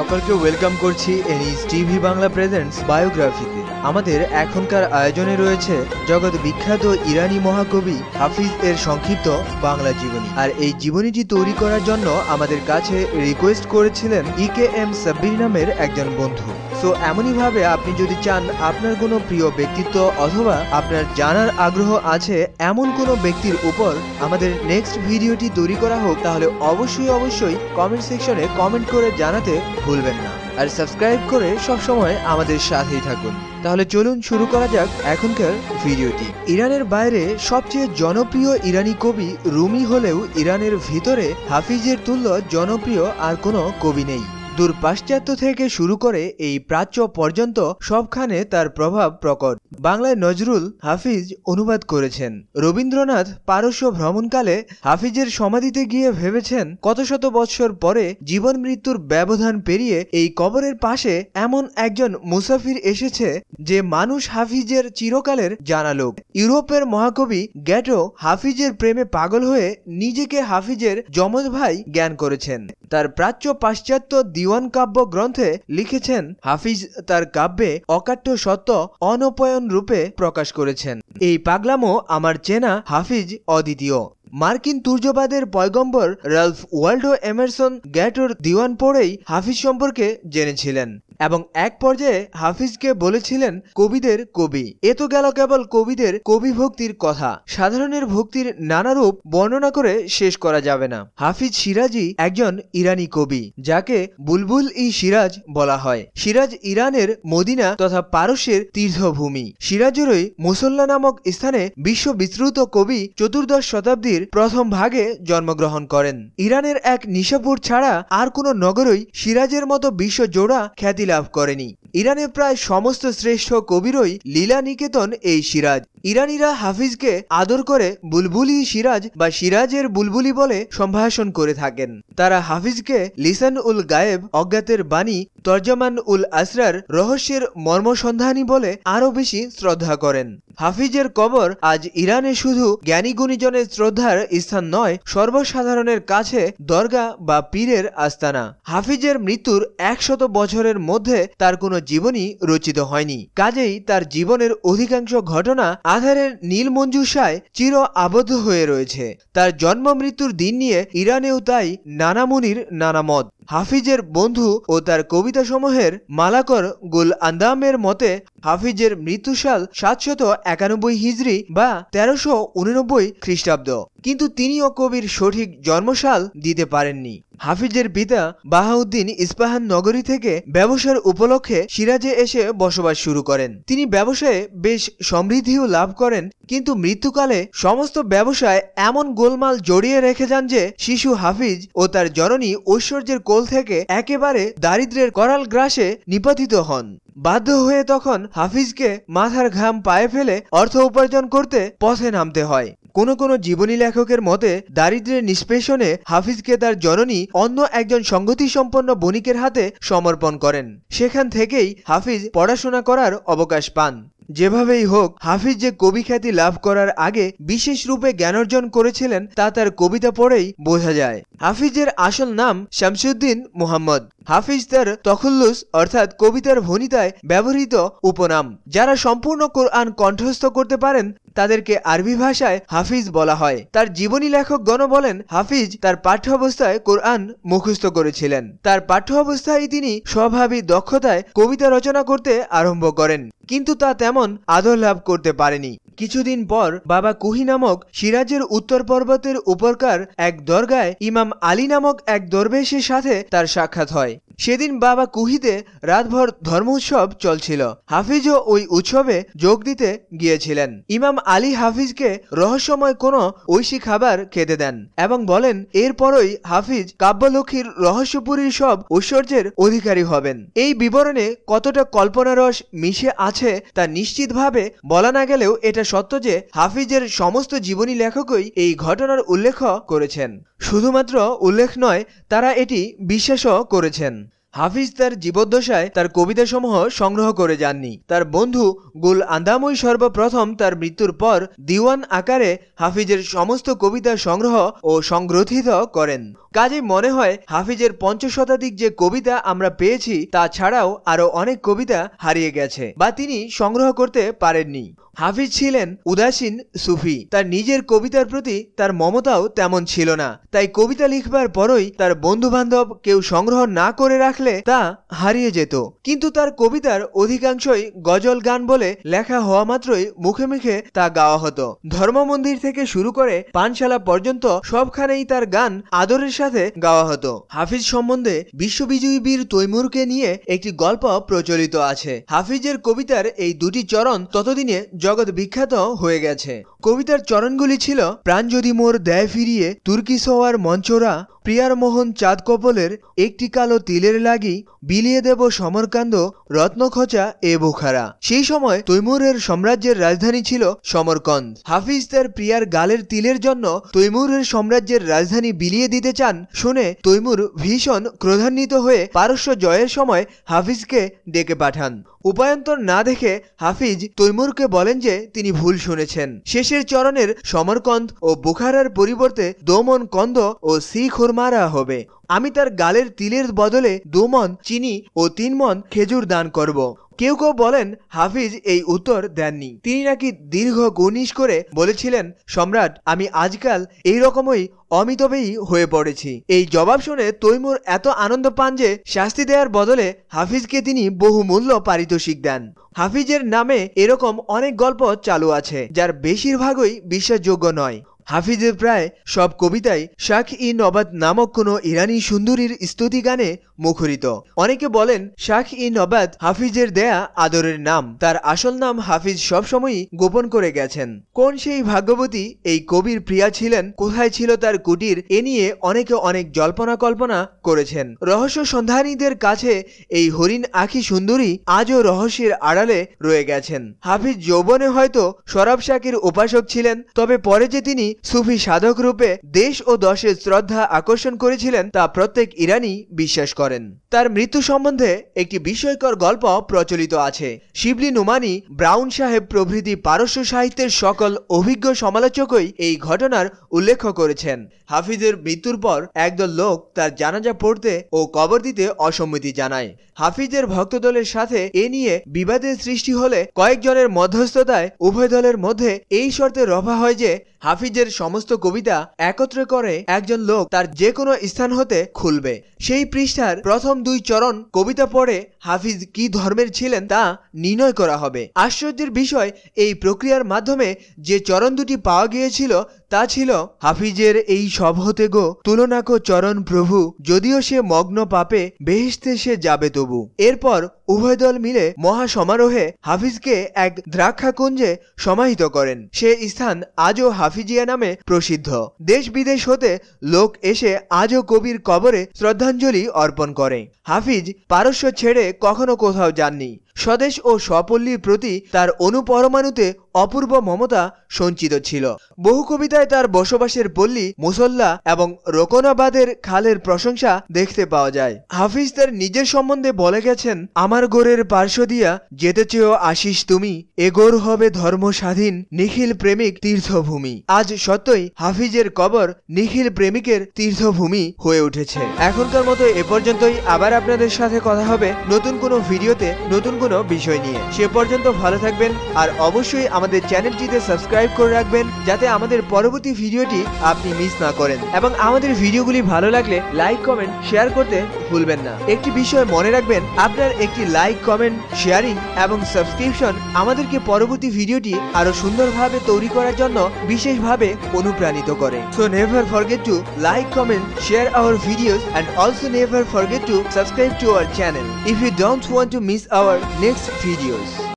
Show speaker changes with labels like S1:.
S1: সকলকে ওয়েলকাম করছি এনইস টিভি বাংলা প্রেজেন্টস বায়োগ্রাফিতে আমাদের এখনকার আয়োজনে রয়েছে জগৎ বিখ্যাত ইরানি মহাকবি হাফিজ এর সংক্ষিপ্ত বাংলা জীবনী আর এই জীবনীটি তৈরি করার জন্য আমাদের কাছে রিকোয়েস্ট করেছিলেন ই কে এম সাব্বির নামের একজন বন্ধু সো ভাবে আপনি যদি চান আপনার কোনো প্রিয় ব্যক্তিত্ব অথবা আপনার জানার আগ্রহ আছে এমন কোনো ব্যক্তির উপর আমাদের নেক্সট ভিডিওটি তৈরি করা হোক তাহলে অবশ্যই অবশ্যই কমেন্ট সেকশনে কমেন্ট করে জানাতে ভুলবেন না আর সাবস্ক্রাইব করে সবসময় আমাদের সাথেই থাকুন তাহলে চলুন শুরু করা যাক এখনকার ভিডিওটি ইরানের বাইরে সবচেয়ে জনপ্রিয় ইরানি কবি রুমি হলেও ইরানের ভিতরে হাফিজের তুল্য জনপ্রিয় আর কোনো কবি নেই দূর পাশ্চাত্য থেকে শুরু করে এই প্রাচ্য পর্যন্ত সবখানে তার প্রভাব প্রকট বাংলায় নজরুল হাফিজ অনুবাদ করেছেন রবীন্দ্রনাথ পারস্য ভ্রমণকালে হাফিজের সমাধিতে গিয়ে ভেবেছেন কত শত বৎসর পরে জীবন মৃত্যুর ব্যবধান পেরিয়ে এই কবরের পাশে এমন একজন মুসাফির এসেছে যে মানুষ হাফিজের চিরকালের জানালোক ইউরোপের মহাকবি গ্যাটো হাফিজের প্রেমে পাগল হয়ে নিজেকে হাফিজের যমজ ভাই জ্ঞান করেছেন তার প্রাচ্য পাশ্চাত্য দিওয়ান কাব্য গ্রন্থে লিখেছেন হাফিজ তার কাব্যে অকাট্য সত্য অনপয়ন রূপে প্রকাশ করেছেন এই পাগলামো আমার চেনা হাফিজ অদ্বিতীয় মার্কিন তুর্যবাদের পয়গম্বর রালফ ওয়াল্ডো এমারসন গ্যাটোর দিওয়ান পড়েই হাফিজ সম্পর্কে জেনেছিলেন এবং এক পর্যায়ে হাফিজকে বলেছিলেন কবিদের কবি এ তো গেল কেবল কবিদের কবি ভক্তির কথা সাধারণের ভক্তির নানা রূপ বর্ণনা করে শেষ করা যাবে না হাফিজ সিরাজি একজন ইরানি কবি যাকে বুলবুল ই সিরাজ বলা হয় সিরাজ ইরানের মদিনা তথা পারস্যের তীর্থভূমি সিরাজেরই মুসল্লা নামক স্থানে বিশ্ব বিশ্ববিশ্রুত কবি চতুর্দশ শতাব্দীর প্রথম ভাগে জন্মগ্রহণ করেন ইরানের এক নিশাপুর ছাড়া আর কোনো নগরই সিরাজের মতো বিশ্ব জোড়া খ্যাতি লাভ করেনি ইরানের প্রায় সমস্ত শ্রেষ্ঠ কবিরই লীলা নিকেতন এই সিরাজ ইরানিরা হাফিজকে আদর করে বুলবুলি সিরাজ বা সিরাজের বুলবুলি বলে সম্ভাষণ করে থাকেন তারা হাফিজকে লিসান উল গায়েব অজ্ঞাতের বাণী তর্জমান উল আসরার রহস্যের মর্মসন্ধানী বলে আরও বেশি শ্রদ্ধা করেন হাফিজের কবর আজ ইরানে শুধু জ্ঞানী গুণীজনের শ্রদ্ধার স্থান নয় সর্বসাধারণের কাছে দরগা বা পীরের আস্তানা হাফিজের মৃত্যুর একশত বছরের মধ্যে তার কোনো জীবনী রচিত হয়নি কাজেই তার জীবনের অধিকাংশ ঘটনা আধারের নীল মঞ্জুষায় চির আবদ্ধ হয়ে রয়েছে তার জন্ম মৃত্যুর দিন নিয়ে ইরানেও তাই নানামুনির নানামত হাফিজের বন্ধু ও তার কবিতা সমূহের মালাকর গুল আন্দামের মতে হাফিজের মৃত্যুসাল সাতশত একানব্বই হিজড়ি বা তেরোশো উননব্বই খ্রিস্টাব্দ কিন্তু তিনিও কবির সঠিক জন্মসাল দিতে পারেননি হাফিজের পিতা বাহাউদ্দিন ইস্পাহান নগরী থেকে ব্যবসার উপলক্ষে সিরাজে এসে বসবাস শুরু করেন তিনি ব্যবসায়ে বেশ সমৃদ্ধিও লাভ করেন কিন্তু মৃত্যুকালে সমস্ত ব্যবসায় এমন গোলমাল জড়িয়ে রেখে যান যে শিশু হাফিজ ও তার জননী ঐশ্বর্যের কোল থেকে একেবারে দারিদ্রের করাল গ্রাসে নিপাতিত হন বাধ্য হয়ে তখন হাফিজকে মাথার ঘাম পায়ে ফেলে অর্থ উপার্জন করতে পথে নামতে হয় কোন কোন জীবনী লেখকের মতে দারিদ্র্যের নিষ্পেষণে হাফিজকে তার জননী অন্য একজন সম্পন্ন বণিকের হাতে সমর্পণ করেন সেখান থেকেই হাফিজ পড়াশোনা করার অবকাশ পান যেভাবেই হোক হাফিজ যে কবি খ্যাতি লাভ করার আগে বিশেষ রূপে জ্ঞানার্জন করেছিলেন তা তার কবিতা পড়েই বোঝা যায় হাফিজের আসল নাম শামসুদ্দিন মোহাম্মদ হাফিজ তার তখল্লুস অর্থাৎ কবিতার ভনিতায় ব্যবহৃত উপনাম যারা সম্পূর্ণ কোরআন কণ্ঠস্থ করতে পারেন তাদেরকে আরবি ভাষায় হাফিজ বলা হয় তার জীবনী লেখকগণ বলেন হাফিজ তার পাঠ্য অবস্থায় কোরআন মুখস্থ করেছিলেন তার পাঠ্য অবস্থায় তিনি স্বভাবী দক্ষতায় কবিতা রচনা করতে আরম্ভ করেন কিন্তু তা তেমন আদর লাভ করতে পারেনি কিছুদিন পর বাবা কুহি নামক সিরাজের উত্তর পর্বতের উপরকার এক দরগায় ইমাম আলী নামক এক দরবেশের সাথে তার সাক্ষাৎ হয় সেদিন বাবা কুহিতে রাতভর ধর্ম উৎসব চলছিল হাফিজও ওই উৎসবে যোগ দিতে গিয়েছিলেন ইমাম আলী হাফিজকে রহস্যময় কোনো ঐশী খাবার খেতে দেন এবং বলেন এরপরই হাফিজ কাব্যলক্ষীর রহস্যপুরীর সব ঐশ্বর্যের অধিকারী হবেন এই বিবরণে কতটা কল্পনারস মিশে আছে তা নিশ্চিতভাবে বলা না গেলেও এটা সত্য যে হাফিজের সমস্ত জীবনী লেখকই এই ঘটনার উল্লেখ করেছেন শুধুমাত্র উল্লেখ নয় তারা এটি বিশ্বাসও করেছেন হাফিজ তার জীবদ্দশায় তার কবিতাসমূহ সংগ্রহ করে যাননি তার বন্ধু গুল আন্দামুই সর্বপ্রথম তার মৃত্যুর পর দিওয়ান আকারে হাফিজের সমস্ত কবিতা সংগ্রহ ও সংগ্রথিত করেন কাজেই মনে হয় হাফিজের পঞ্চ শতাধিক যে কবিতা আমরা পেয়েছি তা ছাড়াও আরও অনেক কবিতা হারিয়ে গেছে বা তিনি সংগ্রহ করতে পারেননি হাফিজ ছিলেন উদাসীন সুফি তার নিজের কবিতার প্রতি তার মমতাও তেমন ছিল না তাই কবিতা লিখবার পরই তার বন্ধুবান্ধব কেউ সংগ্রহ না করে রাখলে তা হারিয়ে যেত কিন্তু তার কবিতার অধিকাংশই গজল গান বলে লেখা হওয়া মাত্রই মুখে মুখে তা গাওয়া হতো ধর্ম মন্দির থেকে শুরু করে পানশালা পর্যন্ত সবখানেই তার গান আদরের সাথে গাওয়া হতো হাফিজ সম্বন্ধে বিশ্ববিজয়ী বীর তৈমুরকে নিয়ে একটি গল্প প্রচলিত আছে হাফিজের কবিতার এই দুটি চরণ ততদিনে জগৎ বিখ্যাত হয়ে গেছে কবিতার চরণগুলি ছিল প্রাণ যদি মোর দেয় ফিরিয়ে তুর্কি সওয়ার মঞ্চরা প্রিয়ারমোহন চাঁদ কপলের একটি কালো তিলের লাগি বিলিয়ে দেব সমরকান্দ রত্নখচা এ বুখারা সেই সময় তৈমুরের সাম্রাজ্যের রাজধানী ছিল সমরকন্দ হাফিজ তার প্রিয়ার গালের তিলের জন্য তৈমুরের সাম্রাজ্যের রাজধানী বিলিয়ে দিতে চান শুনে তৈমুর ভীষণ ক্রোধান্বিত হয়ে পারস্য জয়ের সময় হাফিজকে ডেকে পাঠান উপায়ন্তর না দেখে হাফিজ তৈমুরকে বলেন যে তিনি ভুল শুনেছেন শেষের চরণের সমরকন্দ ও বুখারার পরিবর্তে দোমন কন্দ ও শিখর মোহর মারা হবে আমি তার গালের তিলের বদলে দুমন চিনি ও তিন মন খেজুর দান করব কেউ কেউ বলেন হাফিজ এই উত্তর দেননি তিনি নাকি দীর্ঘ গুনিশ করে বলেছিলেন সম্রাট আমি আজকাল এই রকমই অমিতব্যয়ী হয়ে পড়েছি এই জবাব শুনে তৈমুর এত আনন্দ পান যে শাস্তি দেওয়ার বদলে হাফিজকে তিনি বহুমূল্য পারিতোষিক দেন হাফিজের নামে এরকম অনেক গল্প চালু আছে যার বেশিরভাগই বিশ্বাসযোগ্য নয় হাফিজের প্রায় সব কবিতাই শাখ ই নবাদ নামক কোনো ইরানি সুন্দরীর স্তুতি গানে মুখরিত অনেকে বলেন শাখ ই নবাদ হাফিজের দেয়া মায়া আদরের নাম তার আসল নাম হাফিজ সবসময়ই গোপন করে গেছেন কোন সেই ভাগ্যবতী এই কবির প্রিয়া ছিলেন কোথায় ছিল তার কুটির এ নিয়ে অনেকে অনেক জল্পনা কল্পনা করেছেন রহস্য সন্ধানীদের কাছে এই হরিণ আখি সুন্দরী আজও রহস্যের আড়ালে রয়ে গেছেন হাফিজ যৌবনে হয়তো সরাব শাকির উপাসক ছিলেন তবে পরে যে তিনি সুফি সাধক রূপে দেশ ও দশের শ্রদ্ধা আকর্ষণ করেছিলেন তা প্রত্যেক ইরানি বিশ্বাস করেন তার মৃত্যু সম্বন্ধে একটি বিস্ময়কর গল্প প্রচলিত আছে শিবলি নুমানি ব্রাউন সাহেব প্রভৃতি পারস্য সাহিত্যের সকল অভিজ্ঞ সমালোচকই এই ঘটনার উল্লেখ করেছেন হাফিজের মৃত্যুর পর একদল লোক তার জানাজা পড়তে ও কবর দিতে অসম্মতি জানায় হাফিজের ভক্তদলের সাথে এ নিয়ে বিবাদের সৃষ্টি হলে কয়েকজনের মধ্যস্থতায় উভয় দলের মধ্যে এই শর্তে রফা হয় যে হাফিজের সমস্ত কবিতা একত্রে করে একজন লোক তার যে কোনো স্থান হতে খুলবে সেই পৃষ্ঠার প্রথম দুই চরণ কবিতা পড়ে হাফিজ কি ধর্মের ছিলেন তা নির্ণয় করা হবে আশ্চর্যের বিষয় এই প্রক্রিয়ার মাধ্যমে যে চরণ দুটি পাওয়া গিয়েছিল তা ছিল হাফিজের এই সব হতে তুলনাকো চরণ প্রভু যদিও সে মগ্ন পাপে বেহেস্তে সে যাবে তবু এরপর উভয় দল মিলে মহা সমারোহে হাফিজকে এক দ্রাক্ষাকুঞ্জে সমাহিত করেন সে স্থান আজও হাফিজিয়া নামে প্রসিদ্ধ দেশ বিদেশ হতে লোক এসে আজও কবির কবরে শ্রদ্ধাঞ্জলি অর্পণ করে হাফিজ পারস্য ছেড়ে কখনো কোথাও যাননি স্বদেশ ও স্বপল্লীর প্রতি তার অনুপরমাণুতে অপূর্ব মমতা সঞ্চিত ছিল বহু কবিতায় তার বসবাসের পল্লী মুসল্লা এবং রোকনাবাদের খালের প্রশংসা দেখতে পাওয়া যায় হাফিজ তার নিজের সম্বন্ধে বলে গেছেন আমার গোরের পার্শ্ব দিয়া যেতে চেয়েও আসিস তুমি এ গোর হবে ধর্ম স্বাধীন নিখিল প্রেমিক তীর্থভূমি আজ সত্যই হাফিজের কবর নিখিল প্রেমিকের তীর্থভূমি হয়ে উঠেছে এখনকার মতো এ পর্যন্তই আবার আপনাদের সাথে কথা হবে নতুন কোনো ভিডিওতে নতুন কোনো বিষয় নিয়ে সে পর্যন্ত ভালো থাকবেন আর অবশ্যই আমাদের চ্যানেলটিতে সাবস্ক্রাইব করে রাখবেন যাতে আমাদের পরবর্তী ভিডিওটি আপনি মিস না করেন এবং আমাদের ভিডিওগুলি ভালো লাগলে লাইক কমেন্ট শেয়ার করতে ভুলবেন না একটি বিষয় মনে রাখবেন আপনার একটি লাইক কমেন্ট শেয়ারিং এবং সাবস্ক্রিপশন আমাদেরকে পরবর্তী ভিডিওটি আরো সুন্দরভাবে তৈরি করার জন্য বিশেষভাবে অনুপ্রাণিত করে so never forget to like comment share our videos and also never forget to subscribe to our channel if you don't want to miss our next videos